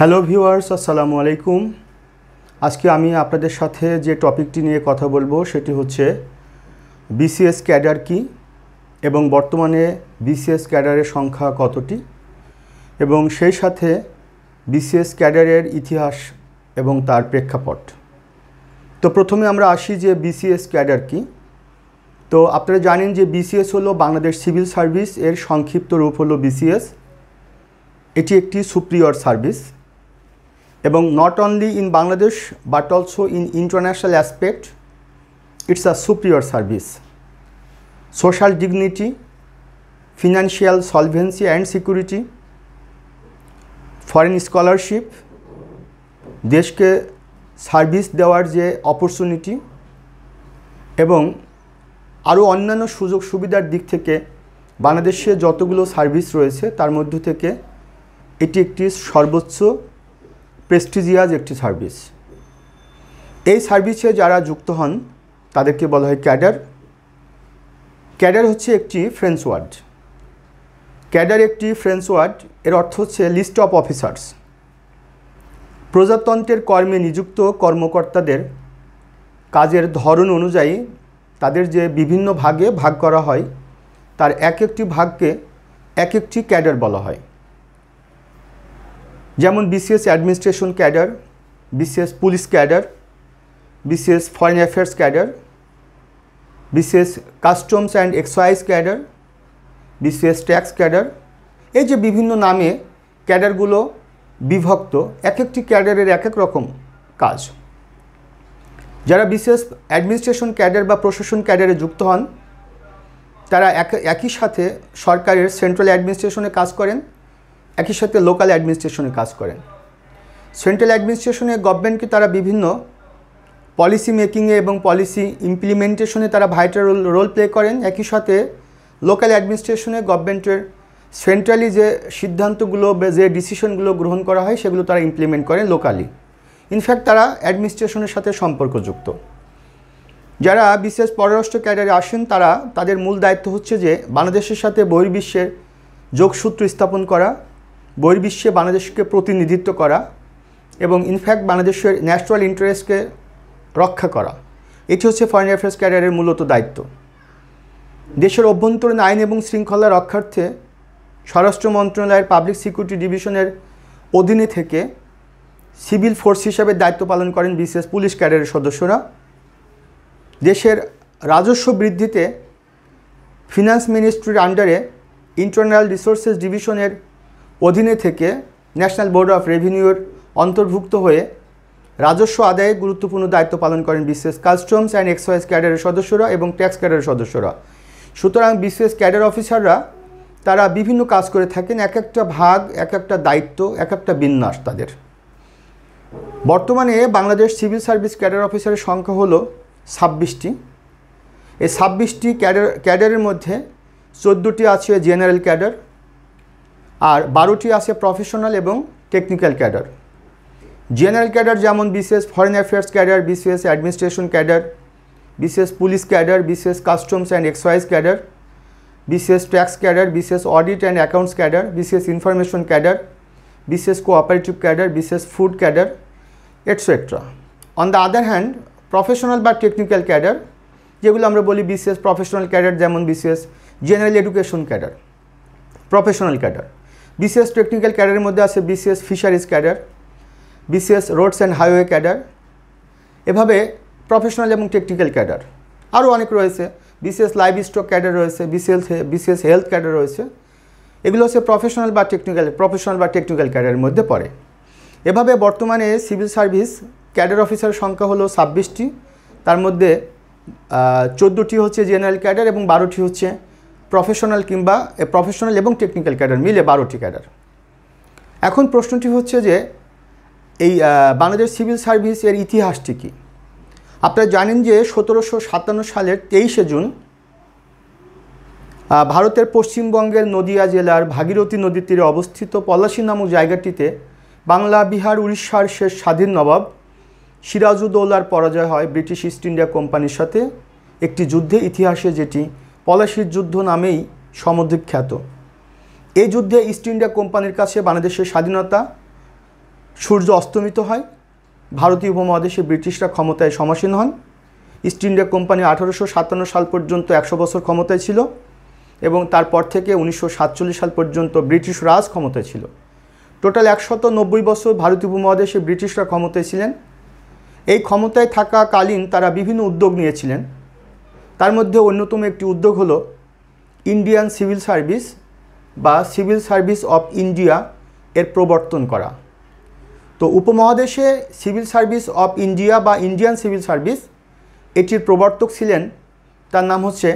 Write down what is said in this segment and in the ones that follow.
hello viewers আসসালামু আলাইকুম আজকে আমি আপনাদের সাথে যে টপিকটি নিয়ে কথা বলবো সেটি হচ্ছে বিসিএস ক্যাডার কি এবং বর্তমানে বিসিএস ক্যাডারের সংখ্যা কতটি এবং সেই সাথে বিসিএস ক্যাডারের ইতিহাস এবং তার প্রেক্ষাপট তো প্রথমে আমরা আসি যে বিসিএস ক্যাডার কি তো আপনারা জানেন যে বিসিএস হলো বাংলাদেশ সিভিল সার্ভিস এর সংক্ষিপ্ত রূপ হলো বিসিএস এটি একটি সুপ্রিয়র সার্ভিস এবং not only in Bangladesh but also in international aspect it's a superior service social dignity financial solvency and security foreign scholarship দেশকে সার্ভিস দেওয়ার যে অপরচুনিটি এবং আরও অন্যান্য সুযোগ সুবিধার দিক থেকে বাংলাদেশে যতগুলো সার্ভিস রয়েছে তার মধ্য থেকে এটি একটি সর্বোচ্চ প্রেস্টিজিয়াস একটি সার্ভিস এই সার্ভিসে যারা যুক্ত হন তাদেরকে বলা হয় ক্যাডার ক্যাডার হচ্ছে একটি ফ্রেঞ্চ ওয়ার্ড ক্যাডার একটি ফ্রেঞ্চ ওয়ার্ড এর অর্থ হচ্ছে লিস্ট অফ অফিসার্স প্রজাতন্ত্রের কর্মে নিযুক্ত কর্মকর্তাদের কাজের ধরন অনুযায়ী তাদের যে বিভিন্ন ভাগে ভাগ করা হয় তার এক একটি ভাগকে এক একটি ক্যাডার বলা হয় যেমন BCS administration cadre BCS police cadre BCS foreign affairs cadre BCS customs and excise cadre BCS tax cadre এই যে বিভিন্ন নামে ক্যাডারগুলো বিভক্ত এক একটি ক্যাডারের এক এক রকম কাজ যারা বিসিএস অ্যাডমিনিস্ট্রেশন ক্যাডার বা প্রশাসন ক্যাডারে যুক্ত হন তারা এক একই সাথে সরকারের সেন্ট্রাল অ্যাডমিনিস্ট্রেশনে কাজ করেন একই সাথে লোকাল অ্যাডমিনিস্ট্রেশনে কাজ করেন সেন্ট্রাল অ্যাডমিনিস্ট্রেশনে গভর্নমেন্টকে তারা বিভিন্ন পলিসি মেকিংয়ে এবং পলিসি ইমপ্লিমেন্টেশনে তারা ভাইটার রোল রোল প্লে করেন একই সাথে লোকাল অ্যাডমিনিস্ট্রেশনে গভর্নমেন্টের সেন্ট্রালি যে সিদ্ধান্তগুলো যে ডিসিশনগুলো গ্রহণ করা হয় সেগুলো তারা ইমপ্লিমেন্ট করেন লোকালি ইনফ্যাক্ট তারা অ্যাডমিনিস্ট্রেশনের সাথে সম্পর্কযুক্ত যারা বিশেষ পররাষ্ট্র ক্যাডারে আসেন তারা তাদের মূল দায়িত্ব হচ্ছে যে বাংলাদেশের সাথে বহির্বিশ্বের যোগসূত্র স্থাপন করা বহির্বিশ্বে বাংলাদেশকে প্রতিনিধিত্ব করা এবং ইনফ্যাক্ট বাংলাদেশের ন্যাশনাল ইন্টারেস্টকে রক্ষা করা এটি হচ্ছে ফরেন অ্যাফেয়ার্স ক্যারিয়ারের মূলত দায়িত্ব দেশের অভ্যন্তরীণ আইন এবং শৃঙ্খলা রক্ষার্থে স্বরাষ্ট্র মন্ত্রণালয়ের পাবলিক সিকিউরিটি ডিভিশনের অধীনে থেকে সিভিল ফোর্স হিসাবে দায়িত্ব পালন করেন বিশেষ পুলিশ ক্যাডারের সদস্যরা দেশের রাজস্ব বৃদ্ধিতে ফিনান্স মিনিস্ট্রির আন্ডারে ইন্টারনাল রিসোর্সেস ডিভিশনের অধীনে থেকে ন্যাশনাল বোর্ড অফ রেভিনিউর অন্তর্ভুক্ত হয়ে রাজস্ব আদায়ে গুরুত্বপূর্ণ দায়িত্ব পালন করেন বিশেষ কাস্টমস অ্যান্ড এক্সাইজ ক্যাডারের সদস্যরা এবং ট্যাক্স ক্যাডারের সদস্যরা সুতরাং বিশেষ ক্যাডার অফিসাররা তারা বিভিন্ন কাজ করে থাকেন এক একটা ভাগ এক একটা দায়িত্ব এক একটা বিন্যাস তাদের বর্তমানে বাংলাদেশ সিভিল সার্ভিস ক্যাডার অফিসারের সংখ্যা হলো ছাব্বিশটি এই ছাব্বিশটি ক্যাডার ক্যাডারের মধ্যে চোদ্দোটি আছে জেনারেল ক্যাডার আর বারোটি আছে প্রফেশনাল এবং টেকনিক্যাল ক্যাডার জেনারেল ক্যাডার যেমন বিশেষ ফরেন অ্যাফেয়ার্স ক্যাডার বিশেষ অ্যাডমিনিস্ট্রেশন ক্যাডার বিশেষ পুলিশ ক্যাডার বিশেষ কাস্টমস অ্যান্ড এক্সাইজ ক্যাডার বিশেষ ট্যাক্স ক্যাডার বিশেষ অডিট অ্যান্ড অ্যাকাউন্টস ক্যাডার বিশেষ ইনফরমেশন ক্যাডার বিশেষ কোঅপারেটিভ ক্যাডার বিশেষ food cadre etcetera on the other hand professional বা টেকনিক্যাল ক্যাডার যেগুলো আমরা বলি বিশেষ প্রফেশনাল ক্যাডার যেমন বিশেষ general education cadre professional cadre BCS technical ক্যাডারের মধ্যে আছে BCS fisheries cadre BCS roads and highway cadre এভাবে প্রফেশনাল এবং টেকনিক্যাল ক্যাডার আরও অনেক রয়েছে বিসিএস লাইভ স্টক ক্যাডার রয়েছে বিসিএস বিসিএস হেলথ ক্যাডার রয়েছে এগুলো হচ্ছে প্রফেশনাল বা টেকনিক্যাল প্রফেশনাল বা টেকনিক্যাল ক্যাডারের মধ্যে পড়ে এভাবে বর্তমানে সিভিল সার্ভিস ক্যাডার অফিসার সংখ্যা হলো ছাব্বিশটি তার মধ্যে চোদ্দোটি হচ্ছে জেনারেল ক্যাডার এবং বারোটি হচ্ছে প্রফেশনাল কিংবা প্রফেশনাল এবং টেকনিক্যাল ক্যাডার মিলে বারোটি ক্যাডার এখন প্রশ্নটি হচ্ছে যে এই বাংলাদেশ সিভিল সার্ভিস এর ইতিহাসটি কী আপনারা জানেন যে সতেরোশো সাতান্ন সালের তেইশে জুন ভারতের পশ্চিমবঙ্গের নদিয়া জেলার ভাগীরথী নদীর তীরে অবস্থিত পলাশী নামক জায়গাটিতে বাংলা বিহার উড়িষ্যার শেষ স্বাধীন নবাব সিরাজউদ্দৌলার পরাজয় হয় ব্রিটিশ ইস্ট ইন্ডিয়া কোম্পানির সাথে একটি যুদ্ধে ইতিহাসে যেটি পলাশির যুদ্ধ নামেই সমধিক খ্যাত এই যুদ্ধে ইস্ট ইন্ডিয়া কোম্পানির কাছে বাংলাদেশের স্বাধীনতা সূর্য অস্তমিত হয় ভারতীয় উপমহাদেশে ব্রিটিশরা ক্ষমতায় সমাসীন হন ইস্ট ইন্ডিয়া কোম্পানি আঠারোশো সাতান্ন সাল পর্যন্ত একশো বছর ক্ষমতায় ছিল এবং তারপর থেকে উনিশশো সাল পর্যন্ত ব্রিটিশ রাজ ক্ষমতায় ছিল টোটাল একশত নব্বই বছর ভারতীয় উপমহাদেশে ব্রিটিশরা ক্ষমতায় ছিলেন এই ক্ষমতায় থাকাকালীন তারা বিভিন্ন উদ্যোগ নিয়েছিলেন তার মধ্যে অন্যতম একটি উদ্যোগ হলো ইন্ডিয়ান সিভিল সার্ভিস বা সিভিল সার্ভিস অফ ইন্ডিয়া এর প্রবর্তন করা তো উপমহাদেশে সিভিল সার্ভিস অফ ইন্ডিয়া বা ইন্ডিয়ান সিভিল সার্ভিস এটির প্রবর্তক ছিলেন তার নাম হচ্ছে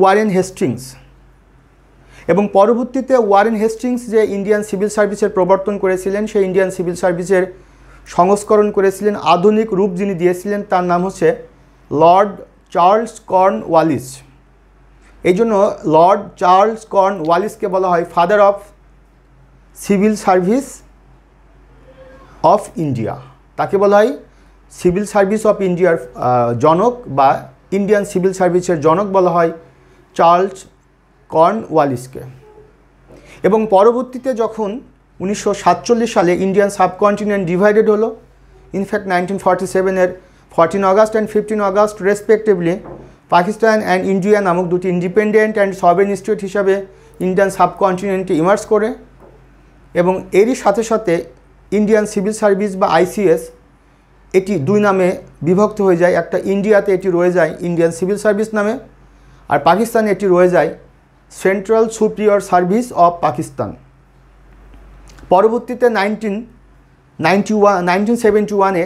ওয়ারেন হেস্টিংস এবং পরবর্তীতে ওয়ারেন হেস্টিংস যে ইন্ডিয়ান সিভিল সার্ভিসের প্রবর্তন করেছিলেন সেই ইন্ডিয়ান সিভিল সার্ভিসের সংস্করণ করেছিলেন আধুনিক রূপ যিনি দিয়েছিলেন তার নাম হচ্ছে লর্ড চার্লস কর্ন ওয়ালিস এই জন্য লর্ড চার্লস কর্ন ওয়ালিসকে বলা হয় father of civil service of India তাকে বলা হয় সিভিল সার্ভিস অফ ইন্ডিয়ার জনক বা ইন্ডিয়ান সিভিল সার্ভিসের জনক বলা হয় চার্লস কর্ন ওয়ালিসকে এবং পরবর্তীতে যখন উনিশশো সালে ইন্ডিয়ান সাবকন্টিনেন্ট ডিভাইডেড হলো ইনফ্যাক্ট নাইনটিন ফর্টি সেভেনের fourteen August and fifteen August respectively Pakistan and India নামক দুটি ইন্ডিপেন্ডেন্ট অ্যান্ড সবেন স্টেট হিসাবে ইন্ডিয়ান সাবকন্টিনেন্টে ইমার্স করে এবং এরই সাথে সাথে ইন্ডিয়ান সিভিল সার্ভিস বা আইসিএস এটি দুই নামে বিভক্ত হয়ে যায় একটা ইন্ডিয়াতে এটি রয়ে যায় ইন্ডিয়ান সিভিল সার্ভিস নামে আর পাকিস্তানে এটি রয়ে যায় central superior service of Pakistan পরবর্তীতে nineteen ninety one nineteen seventy ওয়ানে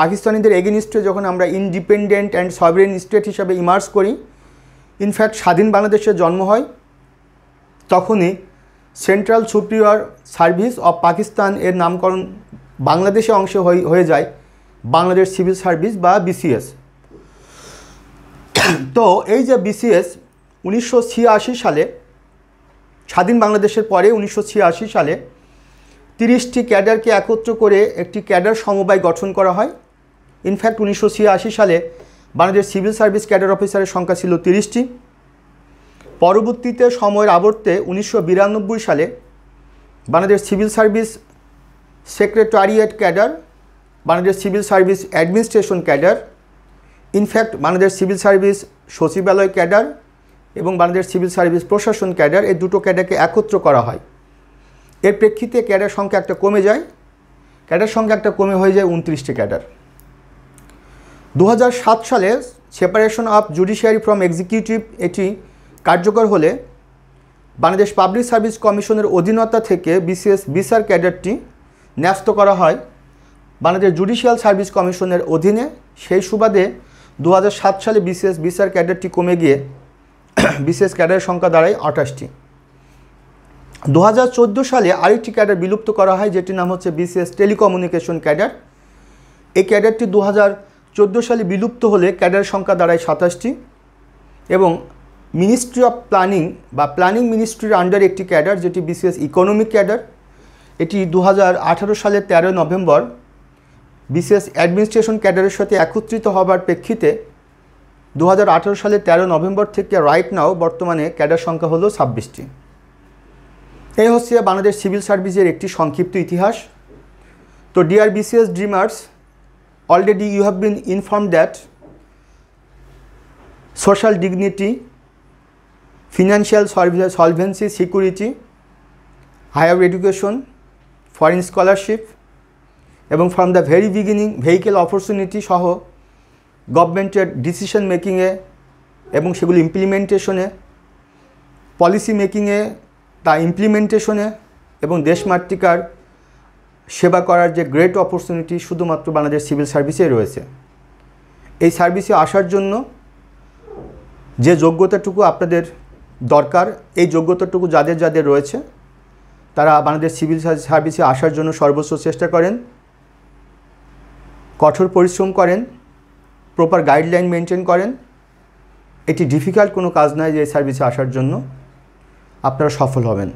পাকিস্তানিদের এগেনিস্টে যখন আমরা ইনডিপেন্ডেন্ট অ্যান্ড সবরেন স্টেট হিসাবে ইমার্স করি ইনফ্যাক্ট স্বাধীন বাংলাদেশের জন্ম হয় তখনই central superior service of Pakistan এর নামকরণ বাংলাদেশে অংশ হয়ে যায় বাংলাদেশ সিভিল সার্ভিস বা বিসিএস তো এই যে বিসিএস উনিশশো সালে স্বাধীন বাংলাদেশের পরে উনিশশো সালে তিরিশটি ক্যাডারকে একত্র করে একটি ক্যাডার সমবায় গঠন করা হয় ইনফ্যাক্ট উনিশশো সালে বাংলাদেশ সিভিল সার্ভিস ক্যাডার অফিসারের সংখ্যা ছিল তিরিশটি পরবর্তীতে সময়ের আবর্তে উনিশশো সালে Bangladesh civil service secretariat cadre Bangladesh civil service administration cadre in fact Bangladesh civil service সচিবালয় ক্যাডার এবং বাংলাদেশ সিভিল সার্ভিস প্রশাসন ক্যাডার এই দুটো ক্যাডারকে একত্র করা হয় এর প্রেক্ষিতে ক্যাডার সংখ্যা একটা কমে যায় ক্যাডার সংখ্যা একটা কমে হয়ে যায় উনত্রিশটি ক্যাডার দু সালে separation of judiciary from executive এটি কার্যকর হলে বাংলাদেশ পাবলিক সার্ভিস কমিশনের অধীনতা থেকে বিসিএস বিচার ক্যাডারটি ন্যস্ত করা হয় বাংলাদেশ জুডিশিয়াল সার্ভিস কমিশনের অধীনে সেই সুবাদে দু সালে বিসিএস বিচার ক্যাডারটি কমে গিয়ে বিসিএস ক্যাডারের সংখ্যা দাঁড়ায় আঠাশটি দু সালে আরেকটি ক্যাডার বিলুপ্ত করা হয় যেটির নাম হচ্ছে বিসিএস টেলিকমিউনিকেশন ক্যাডার এই ক্যাডারটি দু চোদ্দো সালে বিলুপ্ত হলে ক্যাডার সংখ্যা দাঁড়ায় সাতাশটি এবং মিনিস্ট্রি অফ প্ল্যানিং বা প্ল্যানিং মিনিস্ট্রির আন্ডারে একটি ক্যাডার যেটি বিসিএস ইকোনমিক ক্যাডার এটি দু সালের ১৩ নভেম্বর বিসিএস অ্যাডমিনিস্ট্রেশন ক্যাডারের সাথে একত্রিত হবার প্রেক্ষিতে দু সালের ১৩ নভেম্বর থেকে রাইট নাও বর্তমানে ক্যাডার সংখ্যা হলো ছাব্বিশটি এই হচ্ছে বাংলাদেশ সিভিল সার্ভিসের একটি সংক্ষিপ্ত ইতিহাস তো dear BCS dreamers already you have been informed that social dignity, financial solvency, security, higher education, foreign scholarship এবং from the very beginning vehicle opportunity সহ গভর্নমেন্টের ডিসিশন মেকিংয়ে এবং সেগুলি ইমপ্লিমেন্টেশনে পলিসি মেকিংয়ে তা ইমপ্লিমেন্টেশনে এবং দেশমাতৃকার সেবা করার যে গ্রেট অপরচুনিটি শুধুমাত্র বাংলাদেশ সিভিল সার্ভিসেই রয়েছে এই সার্ভিসে আসার জন্য যে যোগ্যতাটুকু আপনাদের দরকার এই যোগ্যতাটুকু যাদের যাদের রয়েছে তারা বাংলাদেশ সিভিল সার্ভিসে আসার জন্য সর্বোচ্চ চেষ্টা করেন কঠোর পরিশ্রম করেন প্রপার গাইডলাইন মেনটেন করেন এটি ডিফিকাল্ট কোনো কাজ নয় যে সার্ভিসে আসার জন্য আপনারা সফল হবেন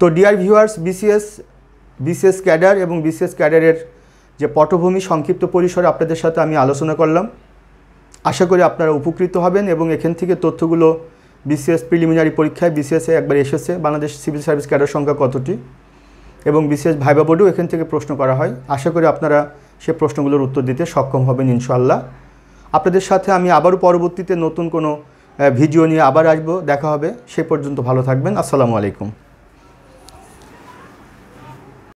তো dear viewers BCS BCS cadre এবং বিসিএস ক্যাডারের যে পটভূমি সংক্ষিপ্ত পরিসরে আপনাদের সাথে আমি আলোচনা করলাম আশা করি আপনারা উপকৃত হবেন এবং এখান থেকে তথ্যগুলো বিসিএস প্রিলিমিনারি পরীক্ষায় বিসিএসে একবার এসেছে বাংলাদেশ সিভিল সার্ভিস ক্যাডার সংখ্যা কতটি এবং বিসিএস ভাইবা বোর্ডেও এখান থেকে প্রশ্ন করা হয় আশা করি আপনারা সে প্রশ্নগুলোর উত্তর দিতে সক্ষম হবেন ইনশাল্লাহ আপনাদের সাথে আমি আবারও পরবর্তীতে নতুন কোনো ভিডিও নিয়ে আবার আসবো দেখা হবে সে পর্যন্ত ভালো থাকবেন আসসালামু আলাইকুম